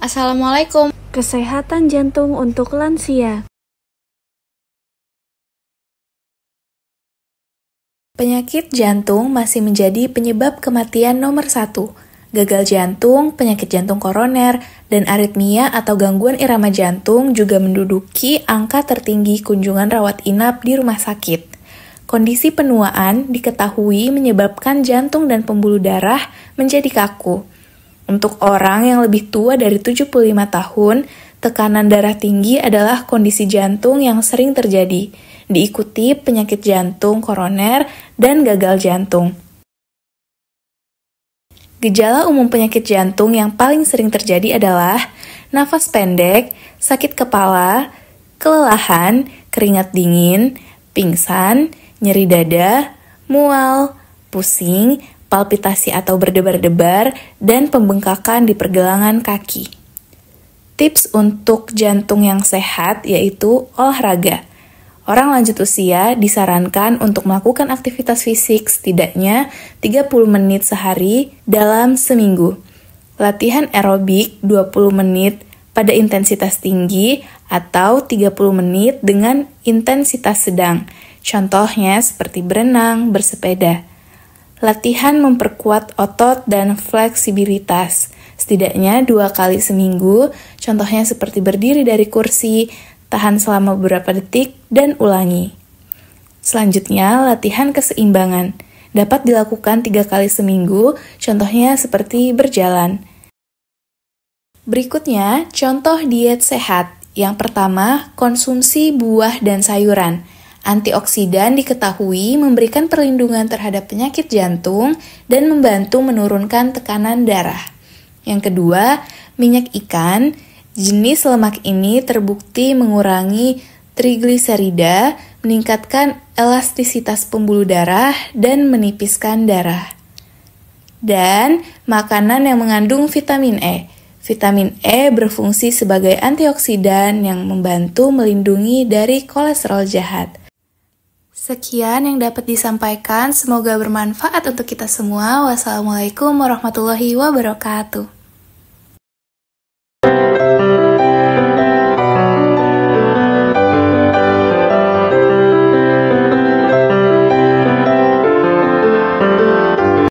Assalamualaikum. Kesehatan jantung untuk lansia. Penyakit jantung masih menjadi penyebab kematian nomor satu. Gagal jantung, penyakit jantung koroner, dan aritmia atau gangguan irama jantung juga menduduki angka tertinggi kunjungan rawat inap di rumah sakit. Kondisi penuaan diketahui menyebabkan jantung dan pembuluh darah menjadi kaku. Untuk orang yang lebih tua dari 75 tahun, tekanan darah tinggi adalah kondisi jantung yang sering terjadi, diikuti penyakit jantung koroner dan gagal jantung. Gejala umum penyakit jantung yang paling sering terjadi adalah nafas pendek, sakit kepala, kelelahan, keringat dingin, pingsan, nyeri dada, mual, pusing, palpitasi atau berdebar-debar, dan pembengkakan di pergelangan kaki. Tips untuk jantung yang sehat yaitu olahraga. Orang lanjut usia disarankan untuk melakukan aktivitas fisik setidaknya 30 menit sehari dalam seminggu. Latihan aerobik 20 menit pada intensitas tinggi atau 30 menit dengan intensitas sedang. Contohnya seperti berenang, bersepeda. Latihan memperkuat otot dan fleksibilitas. Setidaknya dua kali seminggu, contohnya seperti berdiri dari kursi, tahan selama beberapa detik, dan ulangi. Selanjutnya, latihan keseimbangan. Dapat dilakukan tiga kali seminggu, contohnya seperti berjalan. Berikutnya, contoh diet sehat. Yang pertama, konsumsi buah dan sayuran. Antioksidan diketahui memberikan perlindungan terhadap penyakit jantung dan membantu menurunkan tekanan darah. Yang kedua, minyak ikan. Jenis lemak ini terbukti mengurangi trigliserida, meningkatkan elastisitas pembuluh darah, dan menipiskan darah. Dan makanan yang mengandung vitamin E. Vitamin E berfungsi sebagai antioksidan yang membantu melindungi dari kolesterol jahat. Sekian yang dapat disampaikan, semoga bermanfaat untuk kita semua. Wassalamualaikum warahmatullahi wabarakatuh.